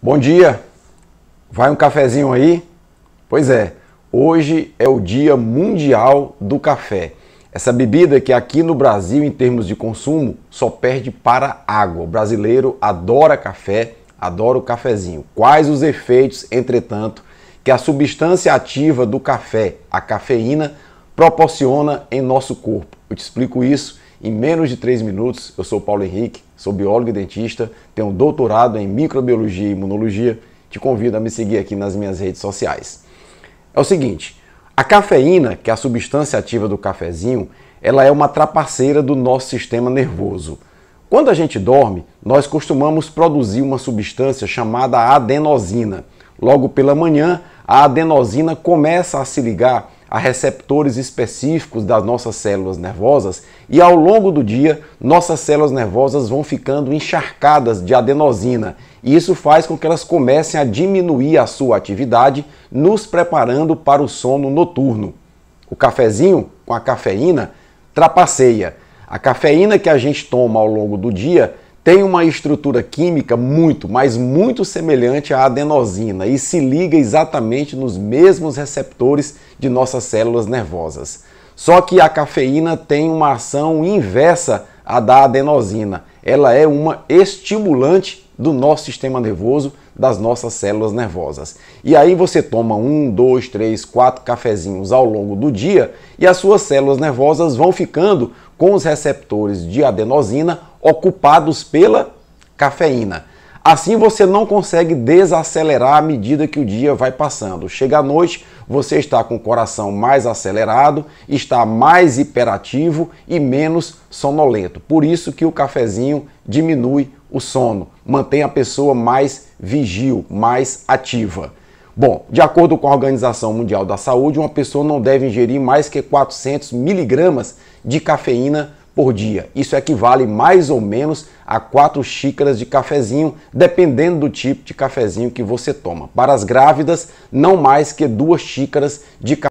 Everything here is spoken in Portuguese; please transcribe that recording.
Bom dia. Vai um cafezinho aí? Pois é. Hoje é o Dia Mundial do Café. Essa bebida que aqui no Brasil, em termos de consumo, só perde para água. O brasileiro adora café, adora o cafezinho. Quais os efeitos, entretanto, que a substância ativa do café, a cafeína, proporciona em nosso corpo? Eu te explico isso em menos de 3 minutos. Eu sou Paulo Henrique, sou biólogo e dentista, tenho um doutorado em microbiologia e imunologia. Te convido a me seguir aqui nas minhas redes sociais. É o seguinte, a cafeína, que é a substância ativa do cafezinho, ela é uma trapaceira do nosso sistema nervoso. Quando a gente dorme, nós costumamos produzir uma substância chamada adenosina. Logo pela manhã, a adenosina começa a se ligar a receptores específicos das nossas células nervosas e ao longo do dia nossas células nervosas vão ficando encharcadas de adenosina e isso faz com que elas comecem a diminuir a sua atividade, nos preparando para o sono noturno. O cafezinho com a cafeína trapaceia. A cafeína que a gente toma ao longo do dia tem uma estrutura química muito, mas muito semelhante à adenosina e se liga exatamente nos mesmos receptores de nossas células nervosas. Só que a cafeína tem uma ação inversa à da adenosina. Ela é uma estimulante do nosso sistema nervoso, das nossas células nervosas. E aí você toma um, dois, três, quatro cafezinhos ao longo do dia e as suas células nervosas vão ficando com os receptores de adenosina ocupados pela cafeína. Assim você não consegue desacelerar à medida que o dia vai passando. Chega à noite, você está com o coração mais acelerado, está mais hiperativo e menos sonolento. Por isso que o cafezinho diminui o sono, mantém a pessoa mais vigil, mais ativa. Bom, de acordo com a Organização Mundial da Saúde, uma pessoa não deve ingerir mais que 400 miligramas de cafeína por dia. Isso equivale mais ou menos a 4 xícaras de cafezinho, dependendo do tipo de cafezinho que você toma. Para as grávidas, não mais que 2 xícaras de café